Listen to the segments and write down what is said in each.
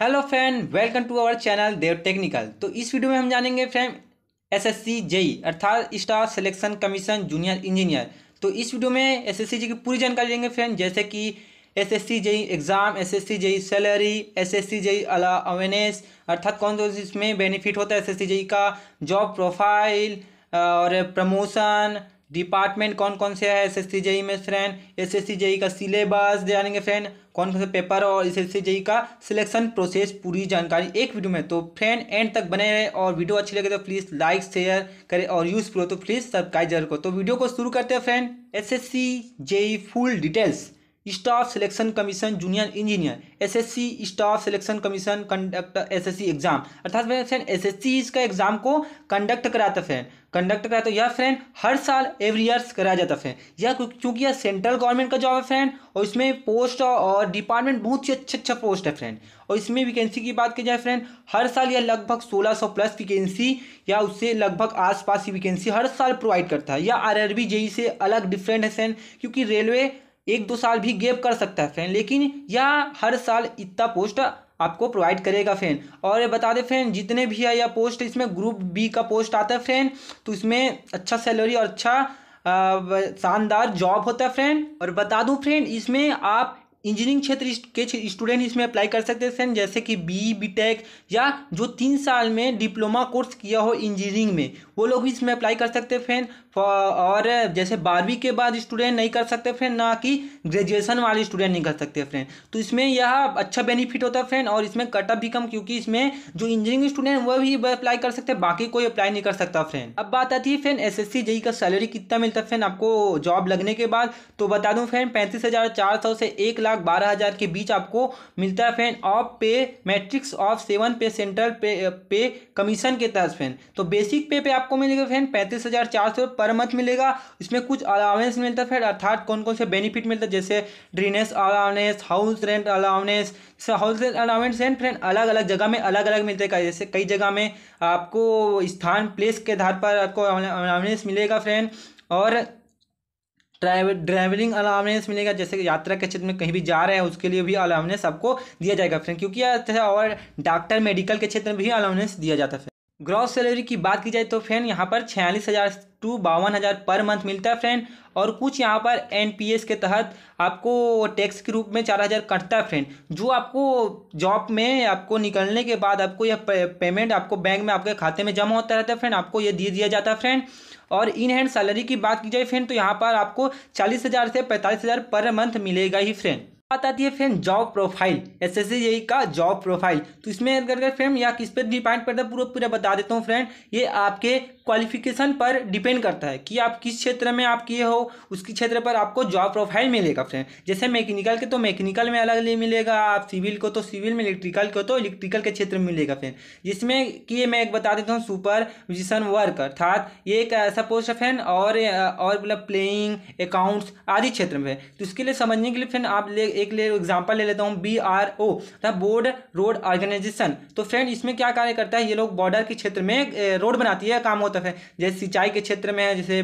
hello friend welcome to our channel Dev technical तो इस video में हम जानेंगे फ्रेंड एसएससी जेई अर्थात staff selection commission junior engineer तो इस वीडियो में एसएससी जी e की पूरी जानकारी देंगे फ्रेंड जैसे कि SSC JE exam SSC JE salary SSC JE अला अवेयरनेस अर्थात कौन कौन इसमें बेनिफिट होता है एस जेई e का जॉब प्रोफाइल और प्रमोशन डिपार्टमेंट कौन कौन से है एस एस जेई में फ्रेंड एस एस जेई का सिलेबस जानेंगे फ्रेंड कौन कौन से पेपर और एस एस जेई का सिलेक्शन प्रोसेस पूरी जानकारी एक वीडियो में तो फ्रेंड एंड तक बने रहे और वीडियो अच्छी लगे तो प्लीज़ लाइक शेयर करें और यूज़फुल हो तो प्लीज़ सब्सक्राइब जरूर करो तो वीडियो को शुरू करते हैं friend S S JE full details staff selection commission junior engineer SSC staff selection commission conduct SSC exam अर्थात फ्रेंड एस एस इसका एग्जाम को कंडक्ट कराता फ्रेंड कंडक्ट कराता यह फ्रेंड हर साल एवरी ईयर कराया जाता फ्रेंड यह क्योंकि यह सेंट्रल गवर्नमेंट का जॉब है फ्रेंड और इसमें पोस्ट और डिपार्टमेंट बहुत ही अच्छा अच्छा पोस्ट है फ्रेंड और इसमें वैकेंसी की बात की जाए फ्रेंड हर साल यह लगभग सोलह प्लस वैकेंसी या उससे लगभग आस की वैकेंसी हर साल प्रोवाइड करता है यह आर आर e से अलग डिफरेंट है फ्रेंड क्योंकि रेलवे एक दो साल भी गेप कर सकता है फ्रेंड लेकिन यह हर साल इतना पोस्ट आपको प्रोवाइड करेगा फ्रेंड और ये बता दें फ्रेंड जितने भी है यह पोस्ट इसमें ग्रुप बी का पोस्ट आता है फ्रेंड तो इसमें अच्छा सैलरी और अच्छा शानदार जॉब होता है फ्रेंड और बता दूं फ्रेंड इसमें आप इंजीनियरिंग क्षेत्र के स्टूडेंट इसमें अप्लाई कर सकते हैं जैसे कि बी बी टेक या जो तीन साल में डिप्लोमा कोर्स किया हो इंजीनियरिंग में वो लोग भी इसमें अप्लाई कर सकते फैन और जैसे बारहवीं के बाद स्टूडेंट नहीं कर सकते फ्रेंड ना कि ग्रेजुएशन वाले स्टूडेंट नहीं कर सकते फ्रेंड तो इसमें यह अच्छा बेनिफिट होता है फ्रेंड और इसमें कटअप भी कम क्योंकि इसमें जो इंजीनियरिंग स्टूडेंट वह भी अप्लाई कर सकते हैं बाकी कोई अप्लाई नहीं कर सकता फ्रेंड अब बात आती है फ्रेंड एस एस का सैलरी कितना मिलता है फ्रेंड आपको जॉब लगने के बाद तो बता दूँ फ्रेंड पैंतीस से एक लाख लाख बारह हज़ार के बीच आपको मिलता है फैन of pay matrix of seven pay central pay pay commission के तहत फैन तो बेसिक पे पे आपको मिलेगा फैन पैंतीस हज़ार चार सौ पर मंथ मिलेगा इसमें कुछ अलावेंस मिलता है फैन अर्थात कौन कौन से बेनिफिट मिलता है जैसे dearness allowance house rent allowance house rent allowance and friend अलग अलग जगह में अलग अलग मिलते हैं जैसे कई जगह में आपको स्थान प्लेस के आधार पर आपको अलावेंस मिलेगा फ्रेंड और ट्रैव ड्राइवलिंग अलाउनेंस मिलेगा जैसे कि यात्रा के क्षेत्र में कहीं भी जा रहे हैं उसके लिए भी अलाउनेंस आपको दिया जाएगा फ्रेंड क्योंकि और डॉक्टर मेडिकल के क्षेत्र में भी अलाउनेंस दिया जाता है ग्रॉस सैलरी की बात की जाए तो फ्रेंड यहाँ पर छियालीस हज़ार टू बावन हज़ार पर मंथ मिलता है फ्रेंड और कुछ यहाँ पर एनपीएस के तहत आपको टैक्स के रूप में चार हज़ार कटता है फ्रेंड जो आपको जॉब में आपको निकलने के बाद आपको यह पेमेंट आपको बैंक में आपके खाते में जमा होता रहता है फ्रेंड आपको यह दे दिया जाता है फ्रेंड और इन हैंड सैलरी की बात की जाए फ्रेंड तो यहाँ पर आपको चालीस हज़ार से पैंतालीस हज़ार पर मंथ मिलेगा ही फ्रेंड बात आती है friend job profile S S A का जॉब प्रोफाइल तो इसमें अगर फ्रेंड या किस पर डिपेंड करता है पूरा पूरा बता देता हूँ फ्रेंड ये आपके क्वालिफिकेशन पर डिपेंड करता है कि आप किस क्षेत्र में आप किए हो उसके क्षेत्र पर आपको जॉब प्रोफाइल मिलेगा फ्रेंड जैसे मैकेनिकल के तो मैकेनिकल में अलग नहीं मिलेगा आप सिविल को तो सिविल में इलेक्ट्रिकल को तो इलेक्ट्रिकल के क्षेत्र में मिलेगा फ्रेंड जिसमें कि मैं एक बता देता हूँ सुपर सुपरविजिशन वर्क अर्थात ये एक ऐसा पोस्ट है फ्रेंड और मतलब प्लेइंग अकाउंट्स आदि क्षेत्र में तो इसके लिए समझने के लिए फ्रेंड आप ले एक ले एग्जांपल ले लेता हूँ B R O border road organisation तो फ्रेंड इसमें क्या कार्य करता है ये लोग बॉर्डर के क्षेत्र में रोड बनाती है काम होता है जैसे सिंचाई के क्षेत्र में जैसे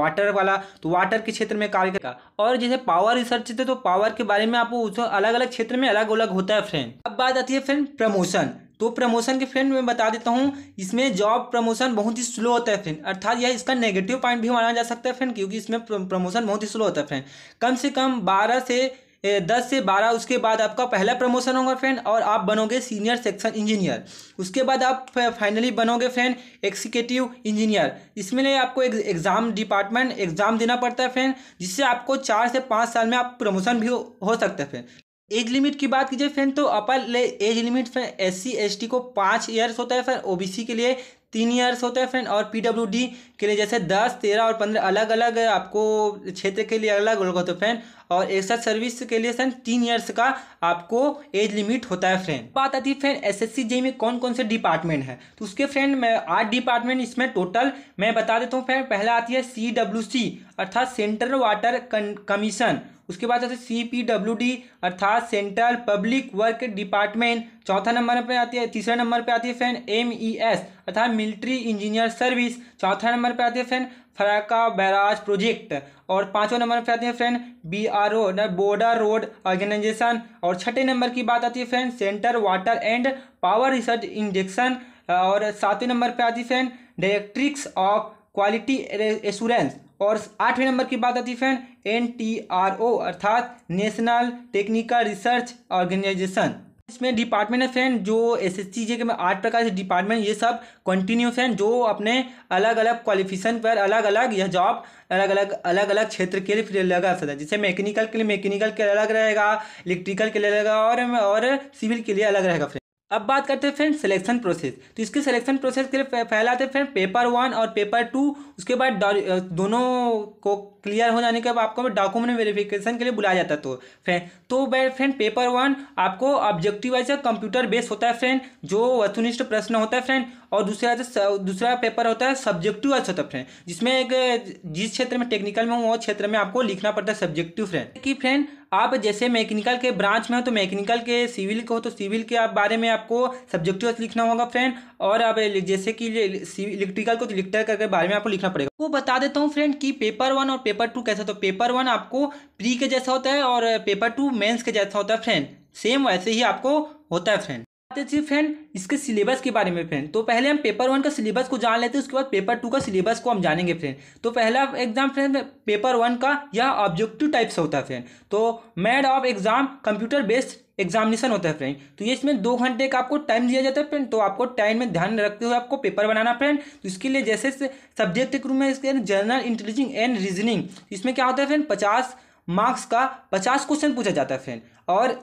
वाटर वाला तो वाटर के क्षेत्र में कार्य का और जैसे पावर रिसर्च थे तो पावर के बारे में आपको अलग अलग क्षेत्र में अलग अलग होता है फ्रेंड अब बात आती है फ्रेंड प्रमोशन तो प्रमोशन के फ्रेंड मैं बता देता हूँ इसमें जॉब प्रमोशन बहुत ही स्लो होता है फ्रेंड अर्थात यह इसका नेगेटिव पॉइंट भी माना जा सकता है फ्रेंड क्योंकि इसमें प्रमोशन बहुत ही स्लो होता है फ्रेंड कम से कम 12 से दस से बारह उसके बाद आपका पहला प्रमोशन होगा फ्रेंड और आप बनोगे सीनियर सेक्शन इंजीनियर उसके बाद आप फाइनली बनोगे फ्रेंड एक्सिक्यूटिव इंजीनियर इसमें लिए आपको एग्ज़ाम डिपार्टमेंट एग्ज़ाम देना पड़ता है फ्रेंड जिससे आपको चार से पाँच साल में आप प्रमोशन भी हो, सकते सकता है फ्रेंड एज लिमिट की बात कीजिए फ्रेंड तो upper age limit friend S C S को पाँच ईयर्स होता है फ्रेंड ओबीसी के लिए तीन ईयर्स होता है फ्रेंड और पीडब्ल्यूडी के लिए जैसे दस तेरह और पंद्रह अलग अलग आपको क्षेत्र के लिए अलग अलग होते हैं फ्रेंड और एक सर्विस के लिए सर तीन ईयर्स का आपको एज लिमिट होता है फ्रेंड बात आती है फ्रेंड एस एस में कौन कौन से डिपार्टमेंट है तो उसके फ्रेंड मैं आठ डिपार्टमेंट इसमें टोटल मैं बता देता हूँ फ्रेंड पहला आती है सी डब्ल्यू सी अर्थात सेंट्रल वाटर कमीशन उसके बाद आते है सी पी डब्ल्यू डी अर्थात सेंट्रल पब्लिक वर्क डिपार्टमेंट चौथा नंबर पे आती है तीसरा नंबर पे आती है फैन एम ई एस अर्थात मिलिट्री इंजीनियर सर्विस चौथा नंबर पे आती है फैन फराका बैराज प्रोजेक्ट और पांचवा नंबर पे आती है friend B R O border road organisation और छठे नंबर की बात आती है friend centre water and power research injection और सातवें नंबर पे आती है friend directorate of quality assurance और आठवें नंबर की बात आती है friend N T R O अर्थात नेशनल टेक्निकल रिसर्च ऑर्गेनाइजेशन इसमें डिपार्टमेंट है फ्रेंड जो एस एस सी जी के आठ प्रकार से डिपार्टमेंट ये सब कंटिन्यू फ्रेंड जो अपने अलग अलग क्वालिफिकेशन पर अलग अलग यह जॉब अलग अलग अलग अलग क्षेत्र के लिए फिर लगा सकता है जैसे मैकेनिकल के लिए मैकेनिकल के लिए अलग रहेगा इलेक्ट्रिकल के लिए अलग और और सिविल के लिए अलग रहेगा अब बात करते हैं फ्रेंड सिलेक्शन प्रोसेस तो इसके सिलेक्शन प्रोसेस के लिए पहला आते हैं फ्रेंड पेपर वन और पेपर टू उसके बाद दोनों को क्लियर हो जाने के बाद आपको डॉक्यूमेंट वेरिफिकेशन के लिए बुलाया जाता तो फ्रेंड तो फ्रेंड पेपर वन आपको ऑब्जेक्टिव वाइज कंप्यूटर बेस्ड होता है फ्रेंड जो वस्तुनिष्ठ प्रश्न होता है फ्रेंड और दूसरा दूसरा पेपर होता है सब्जेक्टिव वाइज होता है फ्रेंड जिसमें एक जिस क्षेत्र में टेक्निकल में वो क्षेत्र में आपको लिखना पड़ता है सब्जेक्टिव फ्रेंड की फ्रेंड आप जैसे मैकेनिकल के ब्रांच में हो तो मैकेनिकल के सिविल के हो तो सिविल के आप बारे में आपको सब्जेक्टिव लिखना होगा फ्रेंड और अब जैसे कि इलेक्ट्रिकल को तो इलेक्ट्रिकल करके बारे में आपको लिखना पड़ेगा वो बता देता हूँ फ्रेंड कि पेपर वन और पेपर टू कैसा तो पेपर वन आपको प्री के जैसा होता है और पेपर टू मेन्स के जैसा होता है फ्रेंड सेम वैसे ही आपको होता है फ्रेंड बात थे फ्रेंड इसके सिलेबस के बारे में फ्रेंड तो पहले हम पेपर वन का सिलेबस को जान लेते हैं उसके बाद पेपर टू का सिलेबस को हम जानेंगे फ्रेंड तो पहला एग्जाम फ्रेंड पेपर वन का यह ऑब्जेक्टिव टाइप से होता है फ्रेंड तो mode of exam computer based examination होता है फ्रेंड तो ये इसमें दो घंटे का आपको टाइम दिया जाता है फ्रेंड तो आपको टाइम में ध्यान रखते हुए आपको पेपर बनाना फ्रेंड तो इसके लिए जैसे सब्जेक्ट के रूप में इसके जनरल इंटेलिजिंग एंड रीजनिंग इसमें क्या होता है फ्रेंड पचास मार्क्स का पचास क्वेश्चन पूछा जाता है फ्रेंड और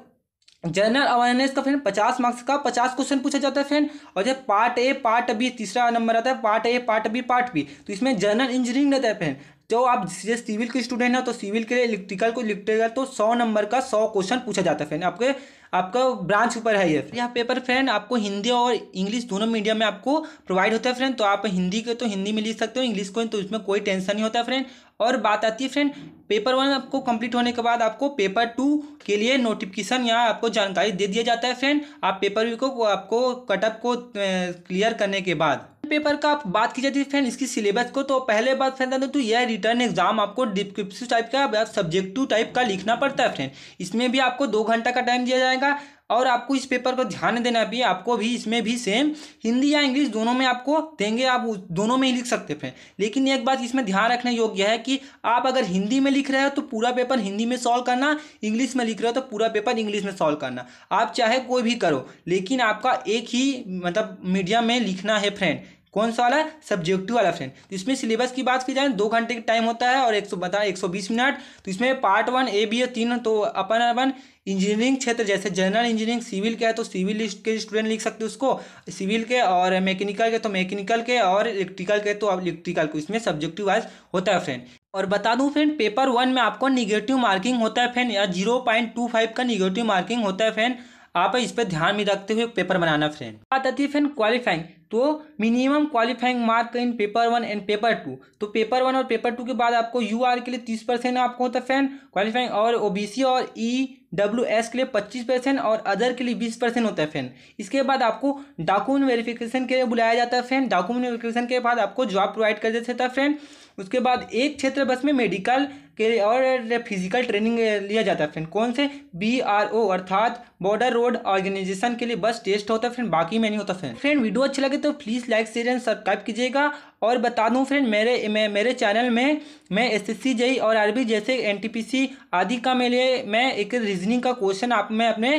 जनरल अवेयरनेस का फ्रेंड पचास मार्क्स का पचास क्वेश्चन पूछा जाता है फ्रेंड और जब पार्ट ए पार्ट बी तीसरा नंबर आता है part A part B part B तो इसमें जनरल इंजीनियरिंग रहता है फ्रेंड तो आप जैसे सिविल के स्टूडेंट हैं तो सिविल के लिए इलेक्ट्रिकल को इलेक्ट्रिकल तो सौ नंबर का सौ क्वेश्चन पूछा जाता है फ्रेंड आपके आपका ब्रांच ऊपर है ये यह पेपर फ्रेंड आपको हिंदी और इंग्लिश दोनों मीडियम में आपको प्रोवाइड होता है फ्रेंड तो आप हिंदी के तो हिंदी में लिख सकते हो इंग्लिश को तो इसमें कोई टेंशन नहीं होता फ्रेंड और बात आती है फ्रेंड पेपर वन आपको कंप्लीट होने के बाद आपको पेपर टू के लिए नोटिफिकेशन या आपको जानकारी दे दिया जाता है फ्रेंड आप पेपर वी को आपको कटअप को क्लियर करने के बाद पेपर का आप बात की जाती है फ्रेंड इसकी सिलेबस को तो पहले बात फ्रेंड तो यह रिटर्न एग्जाम आपको डिस्क्रिप्सिव टाइप का सब्जेक्टिव टाइप का लिखना पड़ता है फ्रेंड इसमें भी आपको दो घंटा का टाइम दिया जाएगा और आपको इस पेपर को ध्यान देना भी आपको भी इसमें भी सेम हिंदी या इंग्लिश दोनों में आपको देंगे आप दोनों में ही लिख सकते हैं लेकिन एक बात इसमें ध्यान रखने योग्य है कि आप अगर हिंदी में लिख रहे हो तो पूरा पेपर हिंदी में सॉल्व करना इंग्लिश में लिख रहे हो तो पूरा पेपर इंग्लिश में सॉल्व करना आप चाहे कोई भी करो लेकिन आपका एक ही मतलब मीडिया में लिखना है फ्रेंड कौन सा वाला सब्जेक्टिव वाला फ्रेंड तो इसमें सिलेबस की बात की जाए दो घंटे का टाइम होता है और एक सौ बताए एक सौ बीस मिनट तो इसमें part one A B A तीन तो अपन अपन इंजीनियरिंग क्षेत्र जैसे जनरल इंजीनियरिंग सिविल का है तो सिविल के स्टूडेंट लिख सकते हो उसको सिविल के और मैकेनिकल के तो मैकेनिकल के और इलेक्ट्रिकल के तो इलेक्ट्रिकल को इसमें सब्जेक्टिव वाइज होता है फ्रेंड और बता दूं फ्रेंड पेपर वन में आपको निगेटिव मार्किंग होता है फ्रेंड या जीरो पॉइंट टू फाइव का निगेटिव मार्किंग होता है फ्रेंड आप इस पर ध्यान में रखते हुए पेपर बनाना फ्रेंड बात आती है फ्रेंड क्वालिफाइंग तो minimum qualifying mark in paper one and paper two तो पेपर वन और पेपर टू के बाद आपको यू आर के लिए तीस परसेंट आपको होता है फैन क्वालिफाइंग और ओ बी सी और ई डब्ल्यू एस के लिए पच्चीस परसेंट और अदर के लिए बीस परसेंट होता है फैन इसके बाद आपको डॉक्यूमेंट वेरिफिकेशन के लिए बुलाया जाता है फैन डॉक्यूमेंट वेरिफिकेशन के बाद आपको जॉब प्रोवाइड कर देता है फैन उसके बाद एक क्षेत्र बस में मेडिकल के और फिजिकल ट्रेनिंग लिया जाता है फ्रेंड कौन से बी आर ओ अर्थात बॉर्डर रोड ऑर्गेनाइजेशन के लिए बस टेस्ट होता है फ्रेंड बाकी में नहीं होता फ्रेंड फ्रेंड वीडियो अच्छा लगे लगे तो please like share and subscribe कीजिएगा और बता दूं फ्रेंड मेरे मैं मेरे चैनल में मैं एस एस e और आरबी जैसे एनटीपीसी आदि का मेरे मैं एक रीजनिंग का क्वेश्चन आप मैं अपने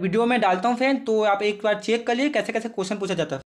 वीडियो में डालता हूं फ्रेंड तो आप एक बार चेक कर लिए कैसे कैसे क्वेश्चन पूछा जाता है